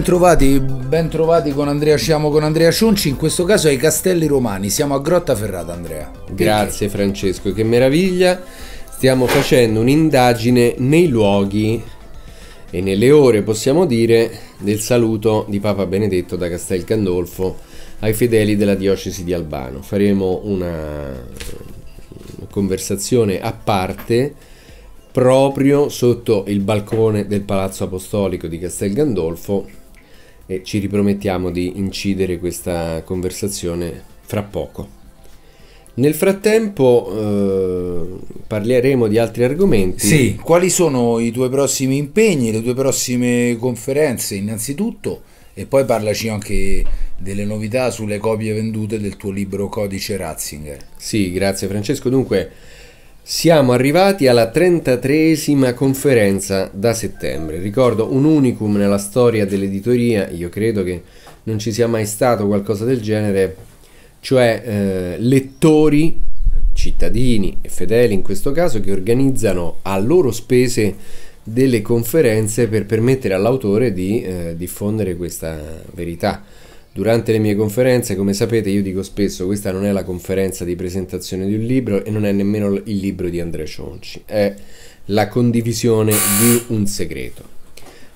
bentrovati, bentrovati con Andrea Sciamo, con Andrea Cionci, in questo caso ai Castelli Romani, siamo a Grottaferrata Andrea. Perché? Grazie Francesco, che meraviglia, stiamo facendo un'indagine nei luoghi e nelle ore, possiamo dire, del saluto di Papa Benedetto da Castel Gandolfo ai fedeli della diocesi di Albano. Faremo una conversazione a parte proprio sotto il balcone del Palazzo Apostolico di Castel Gandolfo e ci ripromettiamo di incidere questa conversazione fra poco. Nel frattempo eh, parleremo di altri argomenti. Sì, quali sono i tuoi prossimi impegni, le tue prossime conferenze innanzitutto e poi parlaci anche delle novità sulle copie vendute del tuo libro Codice Ratzinger. Sì, grazie Francesco. Dunque, siamo arrivati alla 33esima conferenza da settembre, ricordo un unicum nella storia dell'editoria, io credo che non ci sia mai stato qualcosa del genere, cioè eh, lettori, cittadini e fedeli in questo caso, che organizzano a loro spese delle conferenze per permettere all'autore di eh, diffondere questa verità. Durante le mie conferenze, come sapete, io dico spesso questa non è la conferenza di presentazione di un libro e non è nemmeno il libro di Andrea Cionci, è la condivisione di un segreto.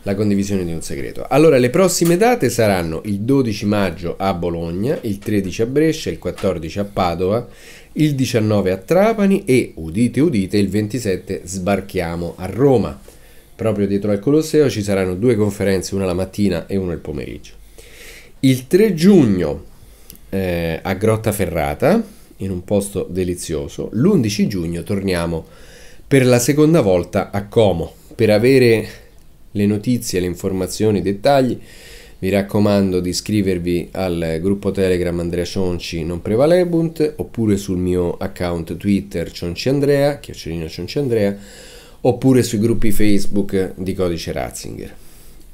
La condivisione di un segreto. Allora, le prossime date saranno il 12 maggio a Bologna, il 13 a Brescia, il 14 a Padova, il 19 a Trapani e, udite udite, il 27 sbarchiamo a Roma. Proprio dietro al Colosseo ci saranno due conferenze, una la mattina e una il pomeriggio. Il 3 giugno eh, a Grottaferrata, in un posto delizioso, l'11 giugno torniamo per la seconda volta a Como. Per avere le notizie, le informazioni, i dettagli, vi raccomando di iscrivervi al gruppo Telegram Andrea Cionci non prevalebunt oppure sul mio account Twitter Cionci Andrea, chiocciolino Cionci Andrea, oppure sui gruppi Facebook di Codice Ratzinger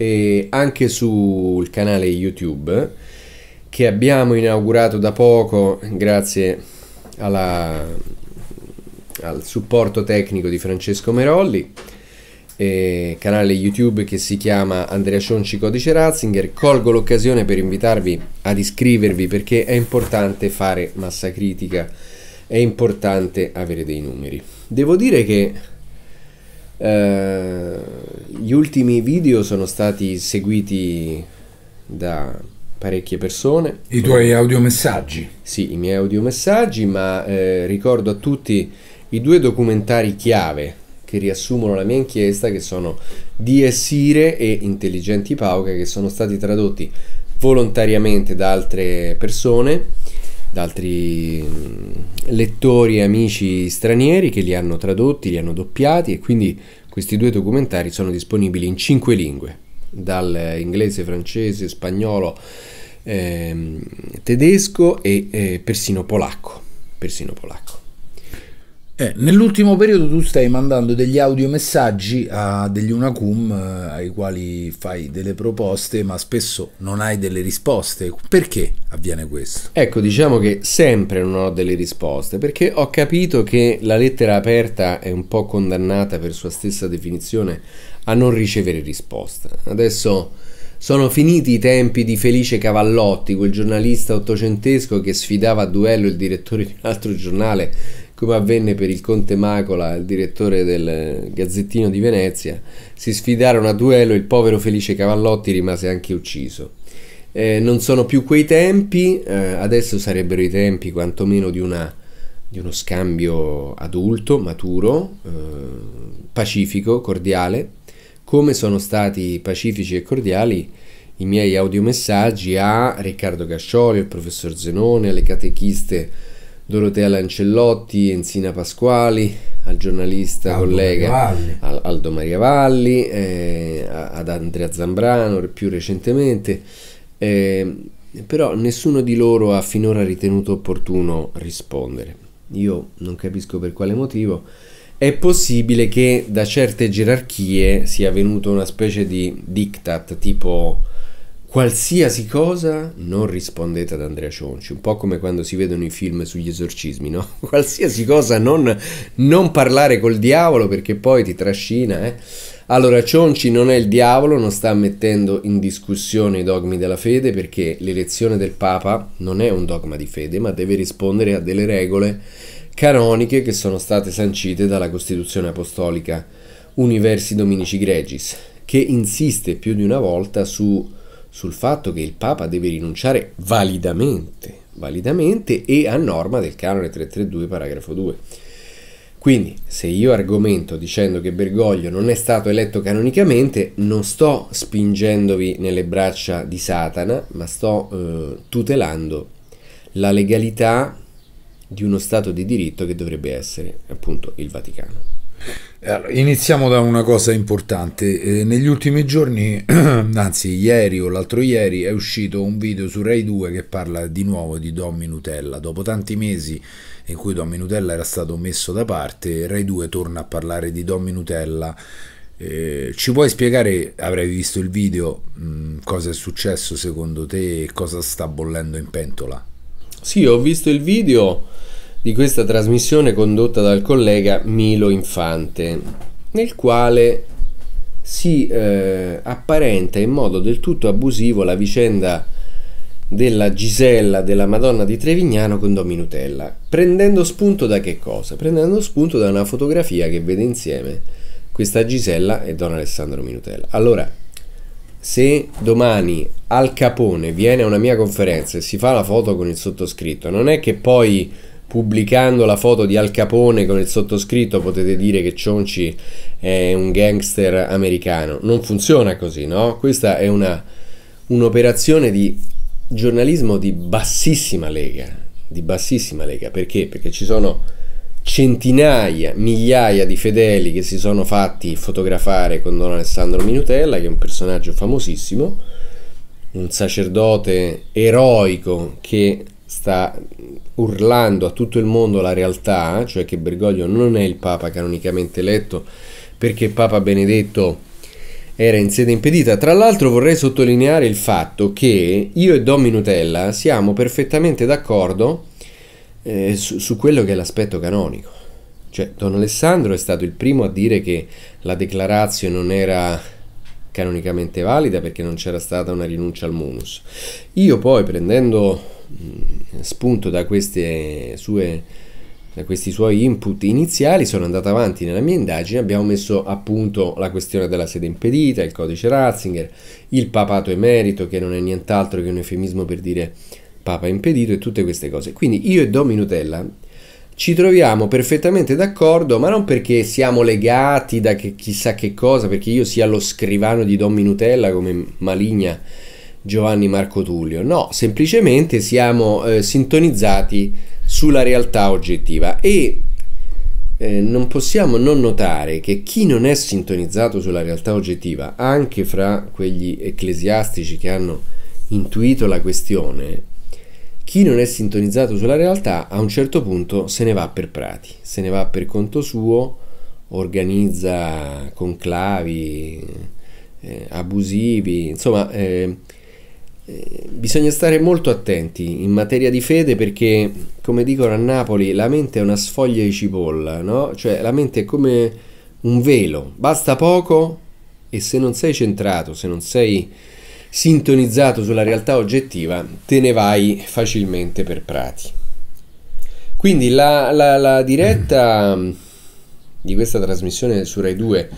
e anche sul canale YouTube che abbiamo inaugurato da poco grazie alla, al supporto tecnico di Francesco Merolli. Eh, canale YouTube che si chiama Andrea Cionci Codice Ratzinger. Colgo l'occasione per invitarvi ad iscrivervi perché è importante fare massa critica, è importante avere dei numeri. Devo dire che eh, gli ultimi video sono stati seguiti da parecchie persone. I tuoi audiomessaggi? Sì, i miei audiomessaggi, ma eh, ricordo a tutti i due documentari chiave che riassumono la mia inchiesta, che sono Die e Intelligenti Pauca, che sono stati tradotti volontariamente da altre persone da altri mm, lettori e amici stranieri che li hanno tradotti, li hanno doppiati e quindi questi due documentari sono disponibili in cinque lingue, dall'inglese, francese, spagnolo, ehm, tedesco e eh, persino polacco. Persino polacco. Eh, nell'ultimo periodo tu stai mandando degli audiomessaggi a degli Unacum eh, ai quali fai delle proposte ma spesso non hai delle risposte. Perché avviene questo? Ecco, diciamo che sempre non ho delle risposte perché ho capito che la lettera aperta è un po' condannata per sua stessa definizione a non ricevere risposte. Adesso sono finiti i tempi di Felice Cavallotti, quel giornalista ottocentesco che sfidava a duello il direttore di un altro giornale come avvenne per il conte Macola, il direttore del Gazzettino di Venezia, si sfidarono a duello e il povero Felice Cavallotti rimase anche ucciso. Eh, non sono più quei tempi, eh, adesso sarebbero i tempi quantomeno di, una, di uno scambio adulto, maturo, eh, pacifico, cordiale, come sono stati pacifici e cordiali i miei audiomessaggi a Riccardo Cascioli, al professor Zenone, alle catechiste Dorotea Lancellotti, Enzina Pasquali, al giornalista Aldo collega Maria Valli. Aldo Maria Valli, eh, ad Andrea Zambrano più recentemente, eh, però nessuno di loro ha finora ritenuto opportuno rispondere. Io non capisco per quale motivo. È possibile che da certe gerarchie sia venuto una specie di diktat tipo qualsiasi cosa non rispondete ad Andrea Cionci, un po' come quando si vedono i film sugli esorcismi, no? Qualsiasi cosa non, non parlare col diavolo perché poi ti trascina, eh? Allora, Cionci non è il diavolo, non sta mettendo in discussione i dogmi della fede perché l'elezione del Papa non è un dogma di fede, ma deve rispondere a delle regole canoniche che sono state sancite dalla Costituzione Apostolica Universi Dominici Gregis, che insiste più di una volta su sul fatto che il Papa deve rinunciare validamente, validamente e a norma del canone 332 paragrafo 2. Quindi, se io argomento dicendo che Bergoglio non è stato eletto canonicamente, non sto spingendovi nelle braccia di Satana, ma sto eh, tutelando la legalità di uno Stato di diritto che dovrebbe essere appunto il Vaticano. Iniziamo da una cosa importante. Eh, negli ultimi giorni, anzi ieri o l'altro ieri, è uscito un video su Rai 2 che parla di nuovo di Dommi Nutella. Dopo tanti mesi in cui Dommi Nutella era stato messo da parte, Rai 2 torna a parlare di Dommi Nutella. Eh, ci puoi spiegare, avrai visto il video, mh, mm, cosa è successo secondo te e cosa sta bollendo in pentola? Sì, ho visto il video di questa trasmissione condotta dal collega Milo Infante, nel quale si eh, apparenta in modo del tutto abusivo la vicenda della Gisella della Madonna di Trevignano con Dominutella, prendendo spunto da che cosa? Prendendo spunto da una fotografia che vede insieme questa Gisella e Don Alessandro Minutella. Allora, se domani Al Capone viene a una mia conferenza e si fa la foto con il sottoscritto, non è che poi pubblicando la foto di Al Capone con il sottoscritto potete dire che Cionci è un gangster americano. Non funziona così, no? Questa è una, un'operazione di giornalismo di bassissima lega, di bassissima lega, perché? Perché ci sono centinaia, migliaia di fedeli che si sono fatti fotografare con Don Alessandro Minutella, che è un personaggio famosissimo, un sacerdote eroico che sta urlando a tutto il mondo la realtà, cioè che Bergoglio non è il Papa canonicamente eletto perché Papa Benedetto era in sede impedita. Tra l'altro vorrei sottolineare il fatto che io e Don Minutella siamo perfettamente d'accordo eh, su, su quello che è l'aspetto canonico. Cioè, Don Alessandro è stato il primo a dire che la declarazione non era canonicamente valida perché non c'era stata una rinuncia al munus. Io poi prendendo eh, spunto da, sue, da questi suoi input iniziali sono andato avanti nella mia indagine, abbiamo messo a punto la questione della sede impedita, il codice Ratzinger, il papato emerito che non è nient'altro che un eufemismo per dire papa impedito e tutte queste cose. Quindi io e Domi Nutella ci troviamo perfettamente d'accordo, ma non perché siamo legati da che chissà che cosa, perché io sia lo scrivano di Don Minutella come maligna Giovanni Marco Tullio, no, semplicemente siamo eh, sintonizzati sulla realtà oggettiva e eh, non possiamo non notare che chi non è sintonizzato sulla realtà oggettiva, anche fra quegli ecclesiastici che hanno intuito la questione, chi non è sintonizzato sulla realtà a un certo punto se ne va per prati, se ne va per conto suo, organizza conclavi eh, abusivi, insomma eh, eh, bisogna stare molto attenti in materia di fede perché, come dicono a Napoli, la mente è una sfoglia di cipolla, no? Cioè la mente è come un velo, basta poco e se non sei centrato, se non sei sintonizzato sulla realtà oggettiva, te ne vai facilmente per prati. Quindi la, la, la diretta di questa trasmissione su Rai 2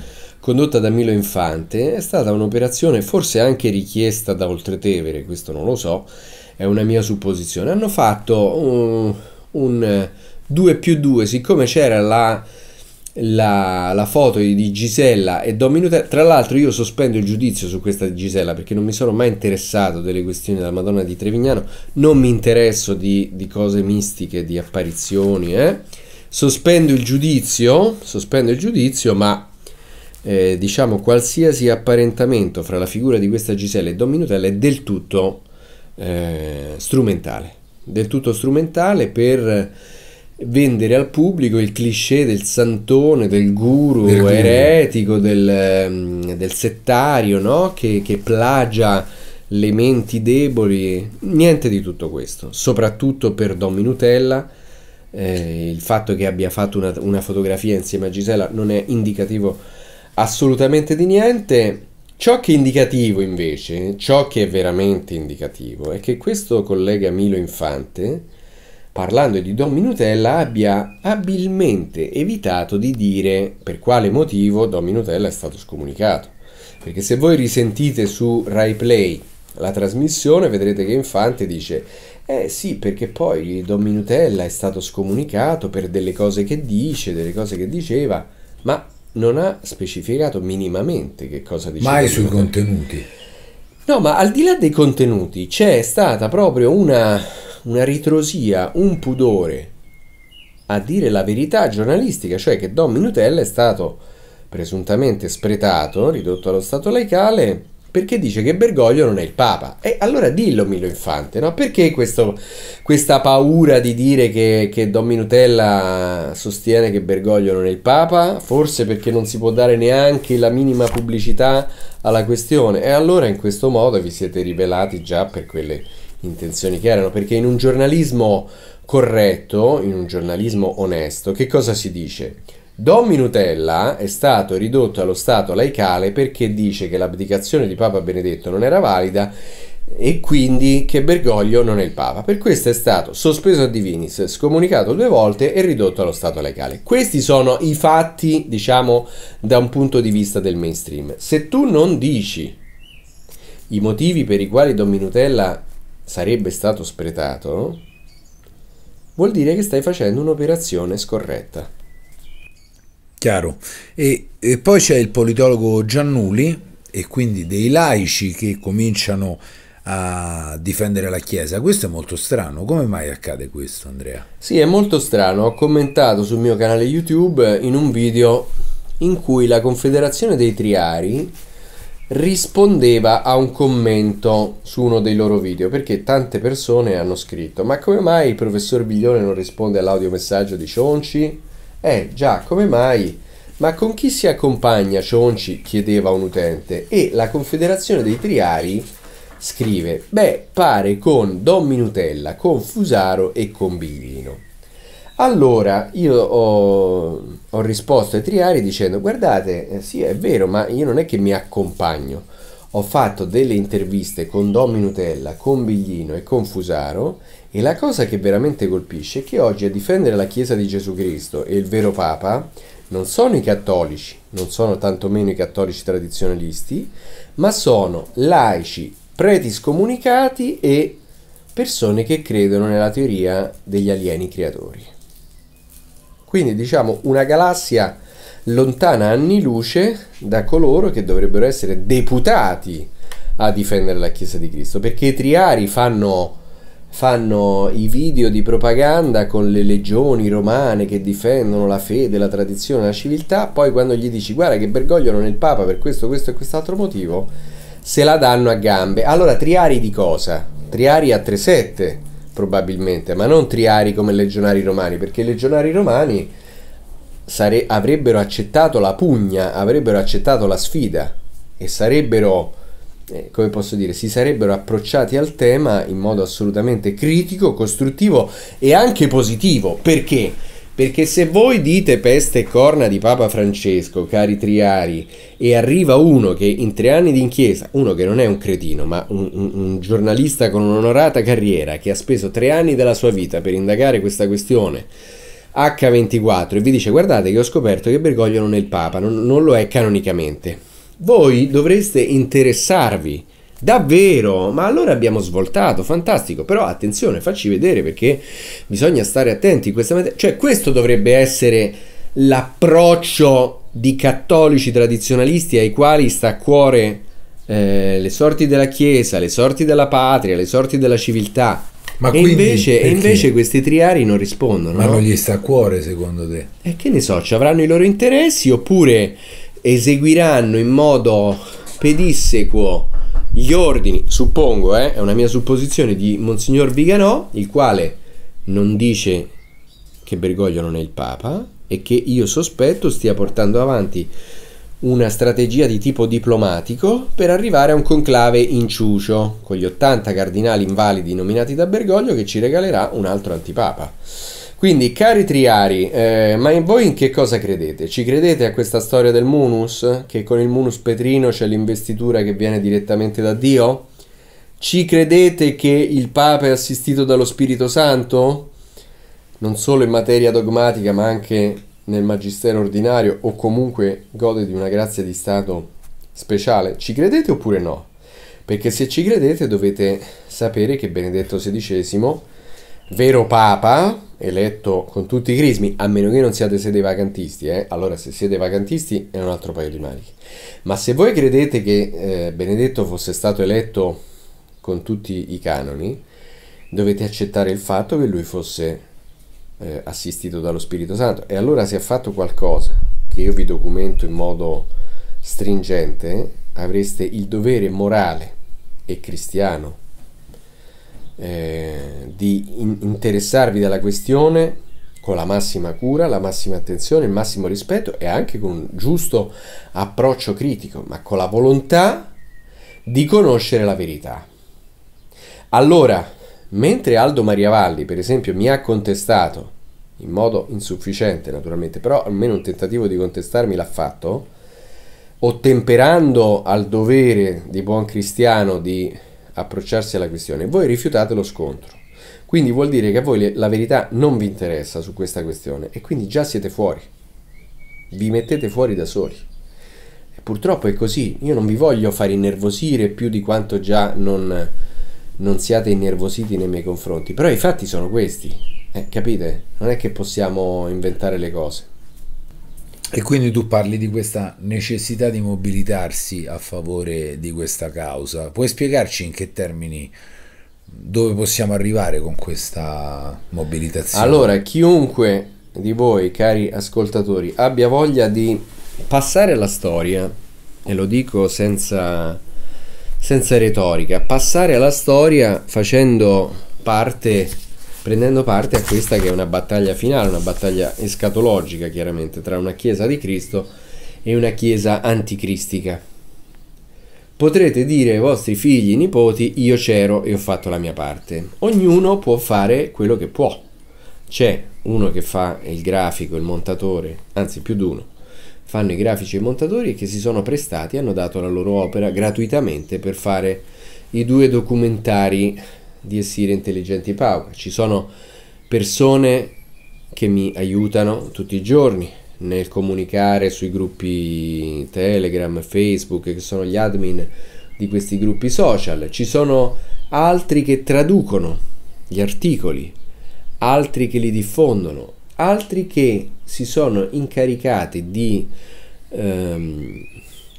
condotta da Milo Infante è stata un'operazione forse anche richiesta da Oltretevere, questo non lo so, è una mia supposizione. Hanno fatto uh, un, un 2 più 2, siccome c'era la, la, la, foto di Gisella e Domino tra l'altro io sospendo il giudizio su questa di Gisella perché non mi sono mai interessato delle questioni della Madonna di Trevignano, non mi interesso di, di cose mistiche, di apparizioni, eh. Sospendo il giudizio, sospendo il giudizio, ma eh, diciamo qualsiasi apparentamento fra la figura di questa Gisella e Don Minutella è del tutto eh, strumentale, del tutto strumentale per vendere al pubblico il cliché del santone, del guru Vergine. eretico, del, mm, del, settario no? che, che plagia le menti deboli, niente di tutto questo, soprattutto per Don Minutella. Eh, il fatto che abbia fatto una, una, fotografia insieme a Gisella non è indicativo assolutamente di niente. Ciò che è indicativo invece, ciò che è veramente indicativo, è che questo collega Milo Infante, parlando di Don Minutella, abbia abilmente evitato di dire per quale motivo Don Minutella è stato scomunicato. Perché se voi risentite su RaiPlay la trasmissione, vedrete che Infante dice eh sì, perché poi Don Minutella è stato scomunicato per delle cose che dice, delle cose che diceva, ma non ha specificato minimamente che cosa diceva. Mai sui contenuti. No, ma al di là dei contenuti c'è stata proprio una, una ritrosia, un pudore a dire la verità giornalistica, cioè che Don Minutella è stato presuntamente spretato, ridotto allo stato laicale perché dice che Bergoglio non è il Papa. E allora dillo Milo Infante, no? Perché questo, questa paura di dire che, che Don Minutella sostiene che Bergoglio non è il Papa? Forse perché non si può dare neanche la minima pubblicità alla questione. E allora in questo modo vi siete rivelati già per quelle intenzioni che erano, perché in un giornalismo corretto, in un giornalismo onesto, che cosa si dice? Dommi Nutella è stato ridotto allo stato laicale perché dice che l'abdicazione di Papa Benedetto non era valida e quindi che Bergoglio non è il Papa. Per questo è stato sospeso a divinis, scomunicato due volte e ridotto allo stato laicale. Questi sono i fatti, diciamo, da un punto di vista del mainstream. Se tu non dici i motivi per i quali Don Minutella sarebbe stato spretato, vuol dire che stai facendo un'operazione scorretta. Chiaro. E, e poi c'è il politologo Giannuli e quindi dei laici che cominciano a difendere la Chiesa. Questo è molto strano. Come mai accade questo, Andrea? Sì, è molto strano. Ho commentato sul mio canale YouTube in un video in cui la Confederazione dei Triari rispondeva a un commento su uno dei loro video perché tante persone hanno scritto ma come mai il professor Biglione non risponde all'audiomessaggio di Cionci? Eh già, come mai? Ma con chi si accompagna Cionci? chiedeva un utente e la Confederazione dei Triari scrive, beh, pare con Don Minutella, con Fusaro e con Biglino. Allora io ho, ho risposto ai Triari dicendo, guardate, eh, sì è vero, ma io non è che mi accompagno. Ho fatto delle interviste con Don Minutella, con Biglino e con Fusaro e la cosa che veramente colpisce è che oggi a difendere la Chiesa di Gesù Cristo e il vero Papa non sono i cattolici, non sono tantomeno i cattolici tradizionalisti, ma sono laici, preti scomunicati e persone che credono nella teoria degli alieni creatori. Quindi diciamo una galassia lontana anni luce da coloro che dovrebbero essere deputati a difendere la Chiesa di Cristo, perché i triari fanno fanno i video di propaganda con le legioni romane che difendono la fede, la tradizione, la civiltà, poi quando gli dici guarda che Bergoglio non è il Papa per questo, questo e quest'altro motivo, se la danno a gambe. Allora triari di cosa? Triari a 3-7 probabilmente, ma non triari come legionari romani, perché i legionari romani sare- avrebbero accettato la pugna, avrebbero accettato la sfida e sarebbero eh, come posso dire, si sarebbero approcciati al tema in modo assolutamente critico, costruttivo e anche positivo. Perché? Perché se voi dite peste e corna di Papa Francesco, cari triari, e arriva uno che in tre anni di inchiesa, uno che non è un cretino, ma un, un, un, giornalista con un'onorata carriera, che ha speso tre anni della sua vita per indagare questa questione, H24, e vi dice guardate che ho scoperto che Bergoglio non è il Papa, non, non lo è canonicamente voi dovreste interessarvi. Davvero? Ma allora abbiamo svoltato, fantastico. Però attenzione, facci vedere perché bisogna stare attenti. Questa... Cioè, questo dovrebbe essere l'approccio di cattolici tradizionalisti ai quali sta a cuore eh, le sorti della Chiesa, le sorti della patria, le sorti della civiltà. Ma e, invece, e invece questi triari non rispondono. Ma no? non gli sta a cuore secondo te? E eh, che ne so, ci avranno i loro interessi oppure eseguiranno in modo pedissequo gli ordini, suppongo, eh, è una mia supposizione, di Monsignor Viganò, il quale non dice che Bergoglio non è il Papa e che io sospetto stia portando avanti una strategia di tipo diplomatico per arrivare a un conclave in ciucio con gli 80 cardinali invalidi nominati da Bergoglio che ci regalerà un altro antipapa. Quindi, cari triari, eh, ma voi in che cosa credete? Ci credete a questa storia del munus? Che con il munus petrino c'è l'investitura che viene direttamente da Dio? Ci credete che il Papa è assistito dallo Spirito Santo? Non solo in materia dogmatica, ma anche nel magistero ordinario o comunque gode di una grazia di Stato speciale. Ci credete oppure no? Perché se ci credete dovete sapere che Benedetto XVI, vero Papa, eletto con tutti i crismi, a meno che non siate sede vacantisti, eh? allora se siete vacantisti è un altro paio di maniche. Ma se voi credete che eh, Benedetto fosse stato eletto con tutti i canoni, dovete accettare il fatto che lui fosse eh, assistito dallo Spirito Santo e allora se ha fatto qualcosa che io vi documento in modo stringente, avreste il dovere morale e cristiano eh, di in- interessarvi della questione con la massima cura, la massima attenzione, il massimo rispetto e anche con un giusto approccio critico, ma con la volontà di conoscere la verità. Allora, mentre Aldo Maria Valli, per esempio, mi ha contestato in modo insufficiente, naturalmente, però almeno un tentativo di contestarmi l'ha fatto, ottemperando al dovere di buon cristiano di approcciarsi alla questione. Voi rifiutate lo scontro. Quindi vuol dire che a voi la verità non vi interessa su questa questione e quindi già siete fuori. Vi mettete fuori da soli. E purtroppo è così. Io non vi voglio far innervosire più di quanto già non, non siate innervositi nei miei confronti. Però i fatti sono questi. Eh, capite? Non è che possiamo inventare le cose. E quindi tu parli di questa necessità di mobilitarsi a favore di questa causa. Puoi spiegarci in che termini dove possiamo arrivare con questa mobilitazione? Allora, chiunque di voi, cari ascoltatori, abbia voglia di passare alla storia, e lo dico senza, senza retorica, passare alla storia facendo parte prendendo parte a questa che è una battaglia finale, una battaglia escatologica chiaramente tra una chiesa di Cristo e una chiesa anticristica. Potrete dire ai vostri figli, e nipoti, io c'ero e ho fatto la mia parte. Ognuno può fare quello che può. C'è uno che fa il grafico, il montatore, anzi più di uno, fanno i grafici e i montatori che si sono prestati, hanno dato la loro opera gratuitamente per fare i due documentari di essere intelligenti paura. Ci sono persone che mi aiutano tutti i giorni nel comunicare sui gruppi Telegram, Facebook, che sono gli admin di questi gruppi social. Ci sono altri che traducono gli articoli, altri che li diffondono, altri che si sono incaricati di ehm,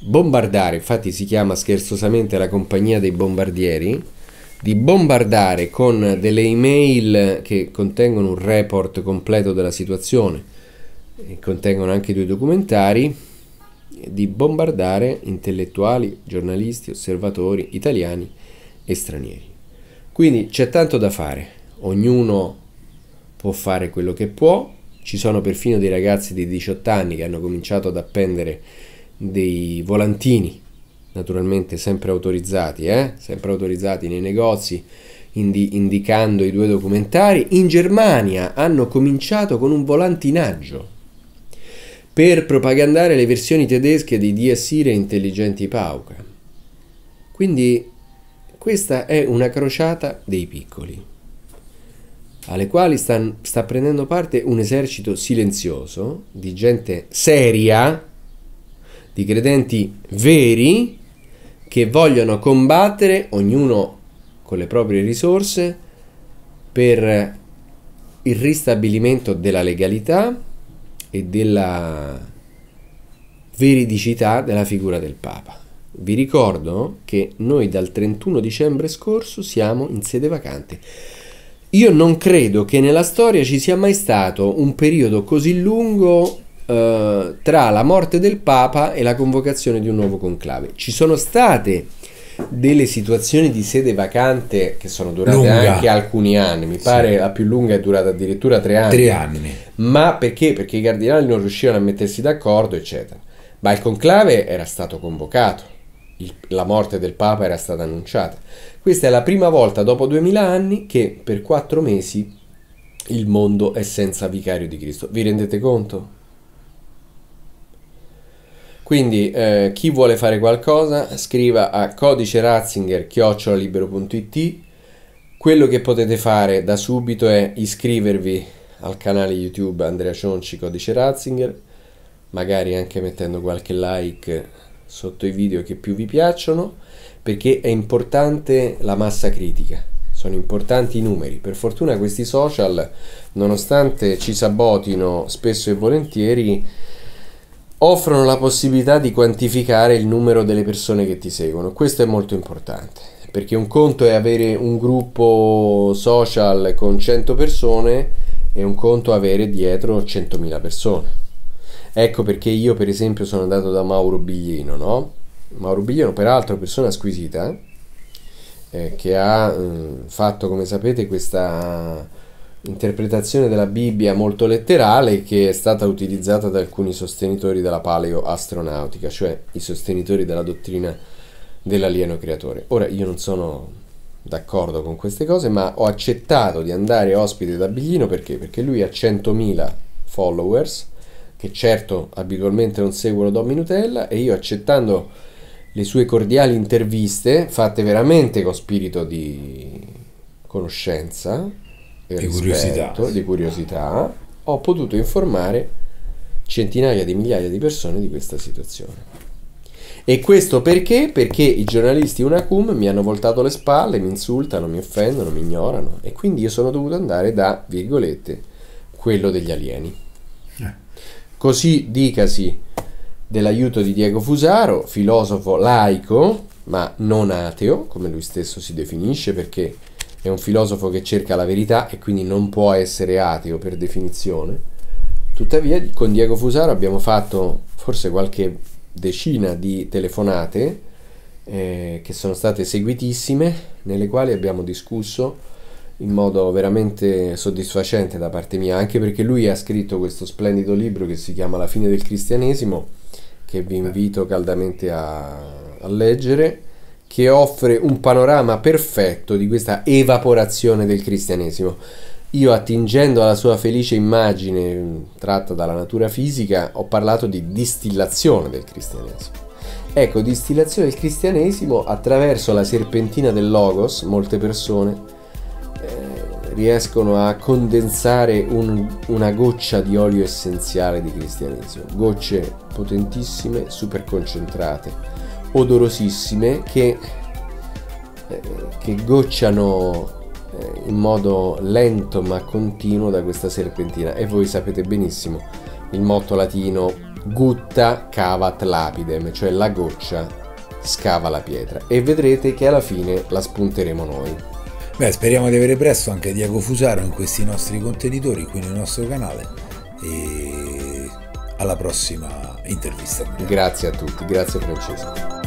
bombardare, infatti si chiama scherzosamente la compagnia dei bombardieri, di bombardare con delle email che contengono un report completo della situazione e contengono anche due documentari di bombardare intellettuali, giornalisti, osservatori italiani e stranieri. Quindi c'è tanto da fare, ognuno può fare quello che può, ci sono perfino dei ragazzi di 18 anni che hanno cominciato ad appendere dei volantini naturalmente sempre autorizzati, eh? sempre autorizzati nei negozi, indi indicando i due documentari, in Germania hanno cominciato con un volantinaggio per propagandare le versioni tedesche di Die Sire Intelligenti Pauca. Quindi questa è una crociata dei piccoli, alle quali sta, sta prendendo parte un esercito silenzioso di gente seria, di credenti veri, che vogliono combattere, ognuno con le proprie risorse, per il ristabilimento della legalità e della veridicità della figura del Papa. Vi ricordo che noi dal 31 dicembre scorso siamo in sede vacante. Io non credo che nella storia ci sia mai stato un periodo così lungo eh, tra la morte del Papa e la convocazione di un nuovo conclave. Ci sono state delle situazioni di sede vacante che sono durate lunga. anche alcuni anni, mi pare sì. la più lunga è durata addirittura tre anni. Tre anni. Ma perché? Perché i cardinali non riuscivano a mettersi d'accordo, eccetera. Ma il conclave era stato convocato, il, la morte del Papa era stata annunciata. Questa è la prima volta dopo 2000 anni che per quattro mesi il mondo è senza vicario di Cristo. Vi rendete conto? Quindi eh, chi vuole fare qualcosa scriva a codice ratzinger chiocciolalibero.it. Quello che potete fare da subito è iscrivervi al canale YouTube Andrea Cionci Codice Ratzinger, magari anche mettendo qualche like sotto i video che più vi piacciono, perché è importante la massa critica, sono importanti i numeri. Per fortuna questi social, nonostante ci sabotino spesso e volentieri, offrono la possibilità di quantificare il numero delle persone che ti seguono. Questo è molto importante, perché un conto è avere un gruppo social con 100 persone e un conto avere dietro 100.000 persone. Ecco perché io per esempio sono andato da Mauro Biglino, no? Mauro Biglino peraltro persona squisita eh, che ha eh, fatto come sapete questa interpretazione della Bibbia molto letterale che è stata utilizzata da alcuni sostenitori della paleoastronautica, cioè i sostenitori della dottrina dell'alieno creatore. Ora io non sono d'accordo con queste cose, ma ho accettato di andare ospite da Biglino perché? Perché lui ha 100.000 followers, che certo abitualmente non seguono Dommi Nutella, e io accettando le sue cordiali interviste, fatte veramente con spirito di conoscenza, di rispetto, curiosità. di curiosità, ho potuto informare centinaia di migliaia di persone di questa situazione. E questo perché? Perché i giornalisti Unacum mi hanno voltato le spalle, mi insultano, mi offendono, mi ignorano e quindi io sono dovuto andare da, virgolette, quello degli alieni. Eh. Così dicasi dell'aiuto di Diego Fusaro, filosofo laico, ma non ateo, come lui stesso si definisce, perché è un filosofo che cerca la verità e quindi non può essere ateo per definizione. Tuttavia con Diego Fusaro abbiamo fatto forse qualche decina di telefonate eh, che sono state seguitissime, nelle quali abbiamo discusso in modo veramente soddisfacente da parte mia, anche perché lui ha scritto questo splendido libro che si chiama La fine del cristianesimo, che vi invito caldamente a, a leggere che offre un panorama perfetto di questa evaporazione del cristianesimo. Io attingendo alla sua felice immagine mm, tratta dalla natura fisica ho parlato di distillazione del cristianesimo. Ecco, distillazione del cristianesimo attraverso la serpentina del logos, molte persone eh, riescono a condensare un, una goccia di olio essenziale di cristianesimo, gocce potentissime, super concentrate odorosissime che, eh, che gocciano eh, in modo lento ma continuo da questa serpentina e voi sapete benissimo il motto latino gutta cavat lapidem cioè la goccia scava la pietra e vedrete che alla fine la spunteremo noi beh speriamo di avere presto anche Diego Fusaro in questi nostri contenitori qui nel nostro canale e alla prossima intervista grazie a tutti grazie Francesco